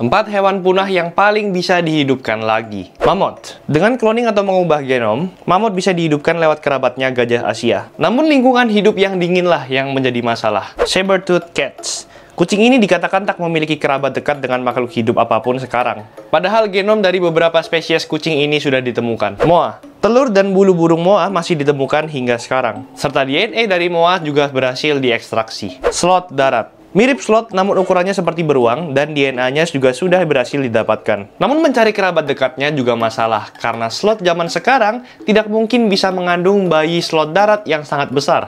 Empat hewan punah yang paling bisa dihidupkan lagi. Mamut. Dengan kloning atau mengubah genom, mamut bisa dihidupkan lewat kerabatnya gajah Asia. Namun lingkungan hidup yang dinginlah yang menjadi masalah. Sabertooth cats. Kucing ini dikatakan tak memiliki kerabat dekat dengan makhluk hidup apapun sekarang. Padahal genom dari beberapa spesies kucing ini sudah ditemukan. Moa. Telur dan bulu burung moa masih ditemukan hingga sekarang. Serta DNA dari moa juga berhasil diekstraksi. Slot darat. Mirip slot, namun ukurannya seperti beruang, dan DNA-nya juga sudah berhasil didapatkan. Namun mencari kerabat dekatnya juga masalah, karena slot zaman sekarang tidak mungkin bisa mengandung bayi slot darat yang sangat besar.